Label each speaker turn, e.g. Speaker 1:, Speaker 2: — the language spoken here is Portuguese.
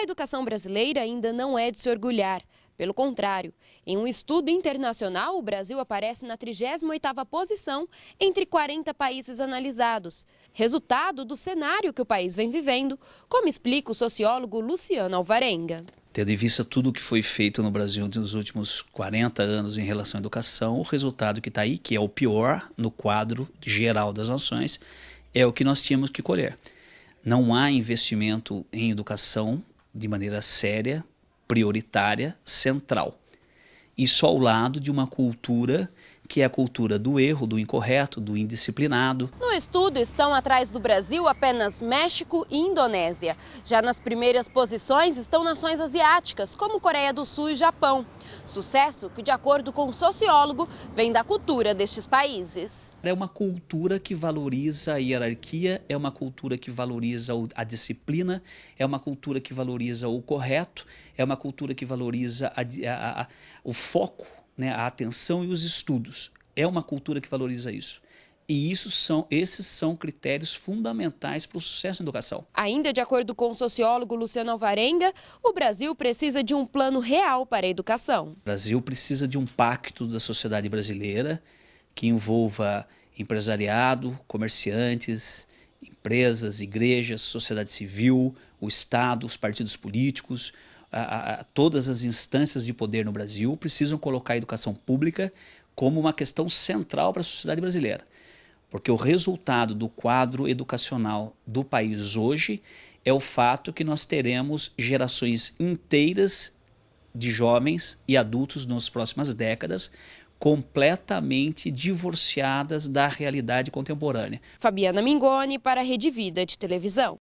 Speaker 1: A educação brasileira ainda não é de se orgulhar. Pelo contrário, em um estudo internacional, o Brasil aparece na 38ª posição entre 40 países analisados, resultado do cenário que o país vem vivendo, como explica o sociólogo Luciano Alvarenga.
Speaker 2: Tendo em vista tudo o que foi feito no Brasil nos últimos 40 anos em relação à educação, o resultado que está aí, que é o pior no quadro geral das nações, é o que nós tínhamos que colher. Não há investimento em educação de maneira séria, prioritária, central. Isso ao lado de uma cultura que é a cultura do erro, do incorreto, do indisciplinado.
Speaker 1: No estudo estão atrás do Brasil apenas México e Indonésia. Já nas primeiras posições estão nações asiáticas, como Coreia do Sul e Japão. Sucesso que, de acordo com o sociólogo, vem da cultura destes países
Speaker 2: é uma cultura que valoriza a hierarquia, é uma cultura que valoriza a disciplina, é uma cultura que valoriza o correto, é uma cultura que valoriza a, a, a, o foco, né, a atenção e os estudos. É uma cultura que valoriza isso. E isso são, esses são critérios fundamentais para o sucesso na educação.
Speaker 1: Ainda de acordo com o sociólogo Luciano Alvarenga, o Brasil precisa de um plano real para a educação.
Speaker 2: O Brasil precisa de um pacto da sociedade brasileira que envolva empresariado, comerciantes, empresas, igrejas, sociedade civil, o Estado, os partidos políticos, a, a, todas as instâncias de poder no Brasil precisam colocar a educação pública como uma questão central para a sociedade brasileira. Porque o resultado do quadro educacional do país hoje é o fato que nós teremos gerações inteiras de jovens e adultos nas próximas décadas completamente divorciadas da realidade contemporânea.
Speaker 1: Fabiana Mingoni para a Rede Vida de Televisão.